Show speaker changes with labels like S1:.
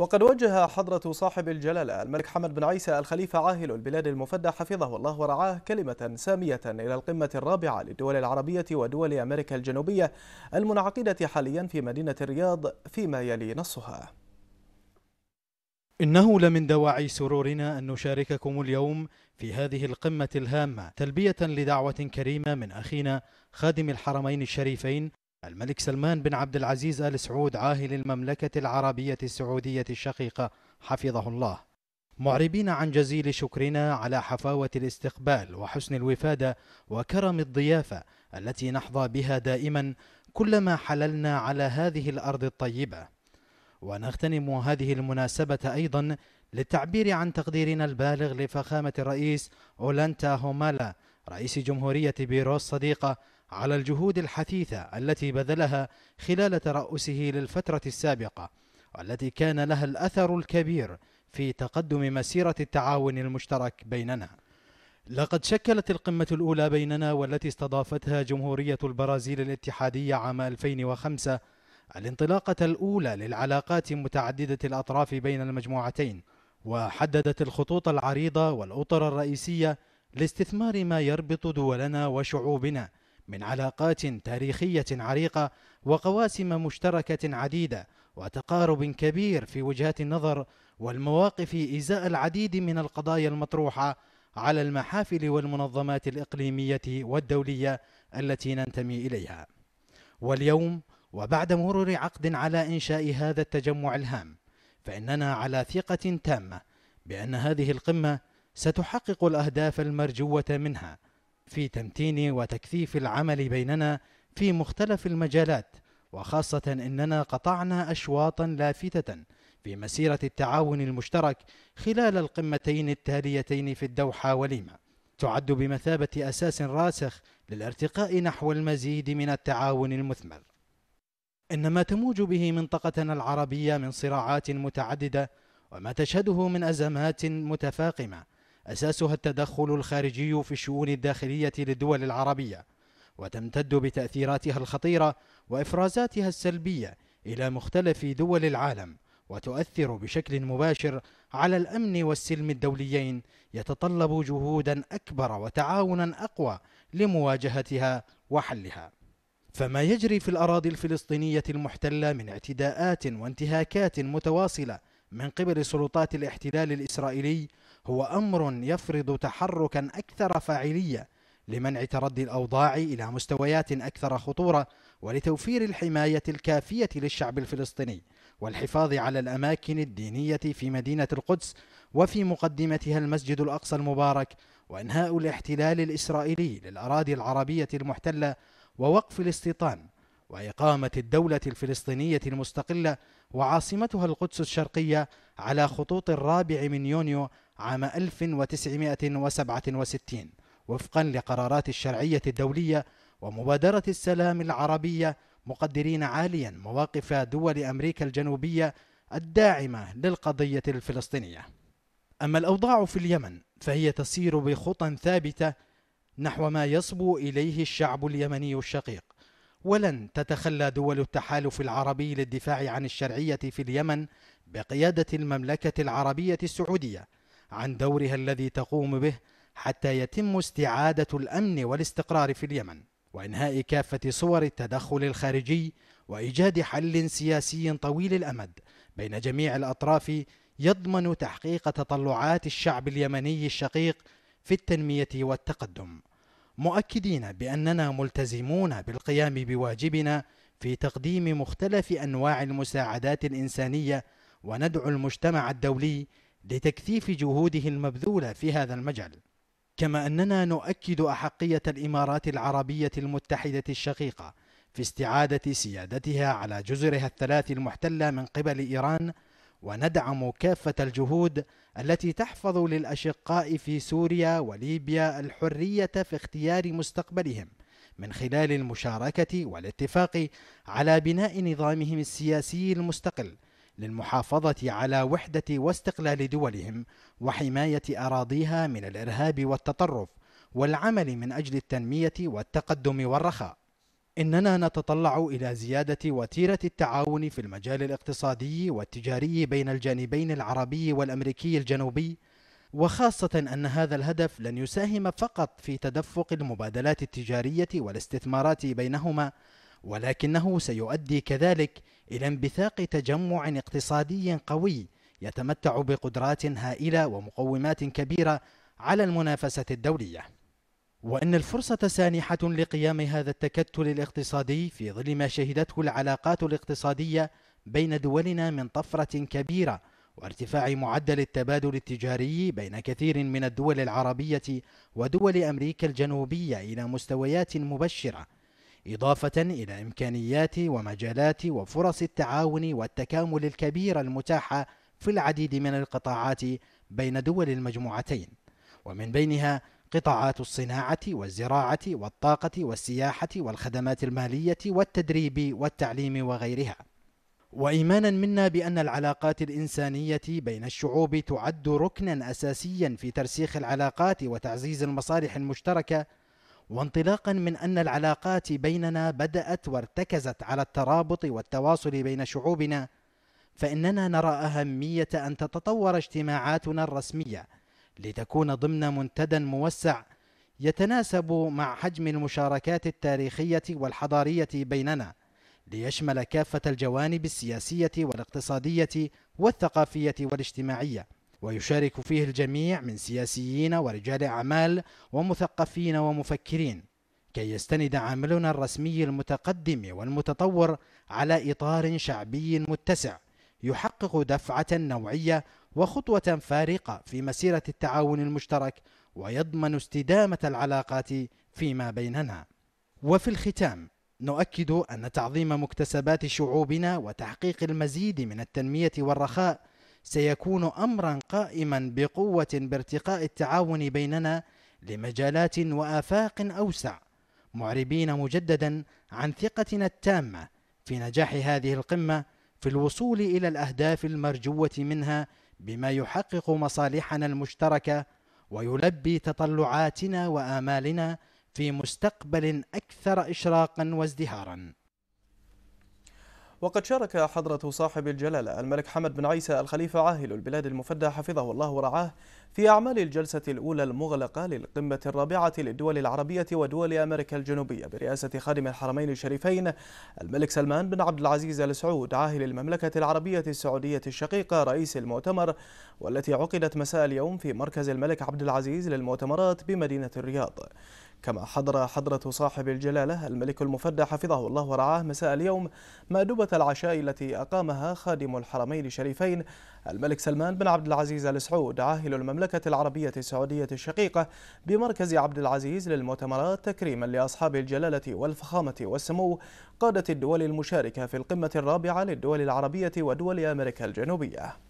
S1: وقد وجه حضرة صاحب الجلالة الملك حمد بن عيسى الخليفة عاهل البلاد المفدى حفظه الله ورعاه كلمة سامية إلى القمة الرابعة للدول العربية ودول أمريكا الجنوبية المنعقدة حاليا في مدينة الرياض فيما يلي نصها
S2: إنه لمن دواعي سرورنا أن نشارككم اليوم في هذه القمة الهامة تلبية لدعوة كريمة من أخينا خادم الحرمين الشريفين الملك سلمان بن عبد العزيز آل سعود عاهل المملكة العربية السعودية الشقيقة حفظه الله معربين عن جزيل شكرنا على حفاوة الاستقبال وحسن الوفادة وكرم الضيافة التي نحظى بها دائما كلما حللنا على هذه الأرض الطيبة ونغتنم هذه المناسبة أيضا للتعبير عن تقديرنا البالغ لفخامة الرئيس أولانتا هومالا رئيس جمهورية بيروس صديقة على الجهود الحثيثة التي بذلها خلال ترأسه للفترة السابقة والتي كان لها الأثر الكبير في تقدم مسيرة التعاون المشترك بيننا لقد شكلت القمة الأولى بيننا والتي استضافتها جمهورية البرازيل الاتحادية عام 2005 الانطلاقة الأولى للعلاقات متعددة الأطراف بين المجموعتين وحددت الخطوط العريضة والأطر الرئيسية لاستثمار ما يربط دولنا وشعوبنا من علاقات تاريخية عريقة وقواسم مشتركة عديدة وتقارب كبير في وجهات النظر والمواقف إزاء العديد من القضايا المطروحة على المحافل والمنظمات الإقليمية والدولية التي ننتمي إليها واليوم وبعد مرور عقد على إنشاء هذا التجمع الهام فإننا على ثقة تامة بأن هذه القمة ستحقق الأهداف المرجوة منها في تمتين وتكثيف العمل بيننا في مختلف المجالات وخاصة أننا قطعنا أشواطا لافتة في مسيرة التعاون المشترك خلال القمتين التاليتين في الدوحة وليمة تعد بمثابة أساس راسخ للارتقاء نحو المزيد من التعاون المثمر إن ما تموج به منطقتنا العربية من صراعات متعددة وما تشهده من أزمات متفاقمة أساسها التدخل الخارجي في الشؤون الداخلية للدول العربية وتمتد بتأثيراتها الخطيرة وإفرازاتها السلبية إلى مختلف دول العالم وتؤثر بشكل مباشر على الأمن والسلم الدوليين يتطلب جهودا أكبر وتعاونا أقوى لمواجهتها وحلها فما يجري في الأراضي الفلسطينية المحتلة من اعتداءات وانتهاكات متواصلة من قبل سلطات الاحتلال الإسرائيلي هو أمر يفرض تحركا أكثر فاعلية لمنع تردي الأوضاع إلى مستويات أكثر خطورة ولتوفير الحماية الكافية للشعب الفلسطيني والحفاظ على الأماكن الدينية في مدينة القدس وفي مقدمتها المسجد الأقصى المبارك وإنهاء الاحتلال الإسرائيلي للأراضي العربية المحتلة ووقف الاستيطان واقامه الدوله الفلسطينيه المستقله وعاصمتها القدس الشرقيه على خطوط الرابع من يونيو عام 1967 وفقا لقرارات الشرعيه الدوليه ومبادره السلام العربيه مقدرين عاليا مواقف دول امريكا الجنوبيه الداعمه للقضيه الفلسطينيه. اما الاوضاع في اليمن فهي تسير بخطى ثابته نحو ما يصبو اليه الشعب اليمني الشقيق ولن تتخلى دول التحالف العربي للدفاع عن الشرعية في اليمن بقيادة المملكة العربية السعودية عن دورها الذي تقوم به حتى يتم استعادة الأمن والاستقرار في اليمن وإنهاء كافة صور التدخل الخارجي وإيجاد حل سياسي طويل الأمد بين جميع الأطراف يضمن تحقيق تطلعات الشعب اليمني الشقيق في التنمية والتقدم مؤكدين بأننا ملتزمون بالقيام بواجبنا في تقديم مختلف أنواع المساعدات الإنسانية وندعو المجتمع الدولي لتكثيف جهوده المبذولة في هذا المجال كما أننا نؤكد أحقية الإمارات العربية المتحدة الشقيقة في استعادة سيادتها على جزرها الثلاث المحتلة من قبل إيران وندعم كافة الجهود التي تحفظ للأشقاء في سوريا وليبيا الحرية في اختيار مستقبلهم من خلال المشاركة والاتفاق على بناء نظامهم السياسي المستقل للمحافظة على وحدة واستقلال دولهم وحماية أراضيها من الإرهاب والتطرف والعمل من أجل التنمية والتقدم والرخاء إننا نتطلع إلى زيادة وتيرة التعاون في المجال الاقتصادي والتجاري بين الجانبين العربي والأمريكي الجنوبي وخاصة أن هذا الهدف لن يساهم فقط في تدفق المبادلات التجارية والاستثمارات بينهما ولكنه سيؤدي كذلك إلى انبثاق تجمع اقتصادي قوي يتمتع بقدرات هائلة ومقومات كبيرة على المنافسة الدولية وأن الفرصة سانحة لقيام هذا التكتل الاقتصادي في ظل ما شهدته العلاقات الاقتصادية بين دولنا من طفرة كبيرة وارتفاع معدل التبادل التجاري بين كثير من الدول العربية ودول أمريكا الجنوبية إلى مستويات مبشرة إضافة إلى إمكانيات ومجالات وفرص التعاون والتكامل الكبيرة المتاحة في العديد من القطاعات بين دول المجموعتين ومن بينها قطاعات الصناعة والزراعة والطاقة والسياحة والخدمات المالية والتدريب والتعليم وغيرها. وإيمانا منا بأن العلاقات الإنسانية بين الشعوب تعد ركنا أساسيا في ترسيخ العلاقات وتعزيز المصالح المشتركة، وانطلاقا من أن العلاقات بيننا بدأت وارتكزت على الترابط والتواصل بين شعوبنا، فإننا نرى أهمية أن تتطور اجتماعاتنا الرسمية لتكون ضمن منتدى موسع يتناسب مع حجم المشاركات التاريخيه والحضاريه بيننا ليشمل كافه الجوانب السياسيه والاقتصاديه والثقافيه والاجتماعيه ويشارك فيه الجميع من سياسيين ورجال اعمال ومثقفين ومفكرين كي يستند عملنا الرسمي المتقدم والمتطور على اطار شعبي متسع يحقق دفعه نوعيه وخطوة فارقة في مسيرة التعاون المشترك ويضمن استدامة العلاقات فيما بيننا. وفي الختام نؤكد أن تعظيم مكتسبات شعوبنا وتحقيق المزيد من التنمية والرخاء سيكون أمرا قائما بقوة بارتقاء التعاون بيننا لمجالات وآفاق أوسع، معربين مجددا عن ثقتنا التامة في نجاح هذه القمة في الوصول إلى الأهداف المرجوة منها بما يحقق مصالحنا المشتركه ويلبي تطلعاتنا وامالنا في مستقبل اكثر اشراقا وازدهارا
S1: وقد شارك حضرة صاحب الجلالة الملك حمد بن عيسى الخليفة عاهل البلاد المفدى حفظه الله ورعاه في أعمال الجلسة الأولى المغلقة للقمة الرابعة للدول العربية ودول أمريكا الجنوبية برئاسة خادم الحرمين الشريفين الملك سلمان بن عبد العزيز آل سعود عاهل المملكة العربية السعودية الشقيقة رئيس المؤتمر والتي عقدت مساء اليوم في مركز الملك عبد العزيز للمؤتمرات بمدينة الرياض كما حضر حضرة صاحب الجلالة الملك المفدى حفظه الله ورعاه مساء اليوم مأدبة العشاء التي أقامها خادم الحرمين الشريفين الملك سلمان بن عبد العزيز آل سعود عاهل المملكة العربية السعودية الشقيقة بمركز عبد العزيز للمؤتمرات تكريما لأصحاب الجلالة والفخامة والسمو قادة الدول المشاركة في القمة الرابعة للدول العربية ودول أمريكا الجنوبية